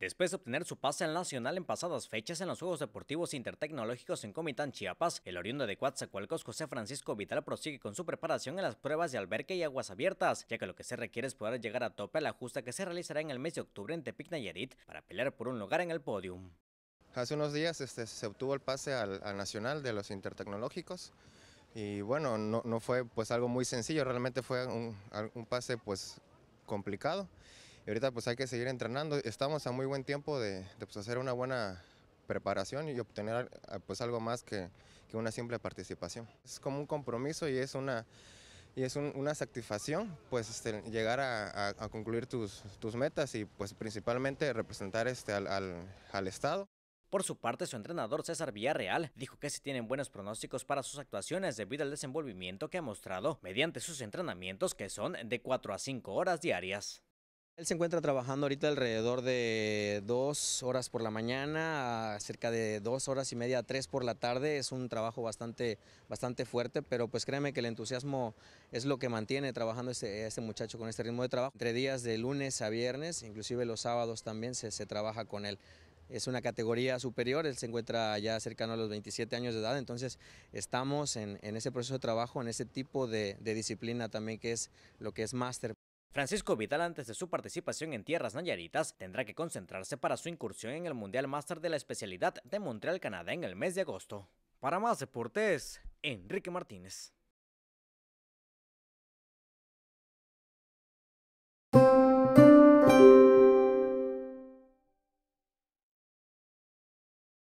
Después de obtener su pase al Nacional en pasadas fechas en los Juegos Deportivos Intertecnológicos en Comitán, Chiapas, el oriundo de Coatzacoalcos José Francisco Vital prosigue con su preparación en las pruebas de alberca y aguas abiertas, ya que lo que se requiere es poder llegar a tope a la justa que se realizará en el mes de octubre en Tepic Nayarit para pelear por un lugar en el podium. Hace unos días este, se obtuvo el pase al, Nacional de los Intertecnológicos y bueno, no, fue pues algo muy sencillo, realmente fue un, un pase pues complicado y ahorita pues hay que seguir entrenando. Estamos a muy buen tiempo de, pues, hacer una buena preparación y obtener pues algo más que, una simple participación. Es como un compromiso y es una, y es una satisfacción pues este, llegar a, concluir tus, metas y pues principalmente representar este, al, al, Estado. Por su parte, su entrenador César Villarreal dijo que sí tienen buenos pronósticos para sus actuaciones debido al desenvolvimiento que ha mostrado mediante sus entrenamientos que son de 4 a 5 horas diarias. Él se encuentra trabajando ahorita alrededor de dos horas por la mañana, cerca de dos horas y media, tres por la tarde. Es un trabajo bastante, bastante fuerte, pero pues créeme que el entusiasmo es lo que mantiene trabajando este, muchacho con este ritmo de trabajo. Entre días de lunes a viernes, inclusive los sábados también se, trabaja con él es una categoría superior, él se encuentra ya cercano a los 27 años de edad, entonces estamos en, ese proceso de trabajo, en ese tipo de, de disciplina también que es lo que es máster. Francisco Vidal antes de su participación en tierras nayaritas tendrá que concentrarse para su incursión en el Mundial Máster de la especialidad de Montreal, Canadá en el mes de agosto. Para más deportes, Enrique Martínez.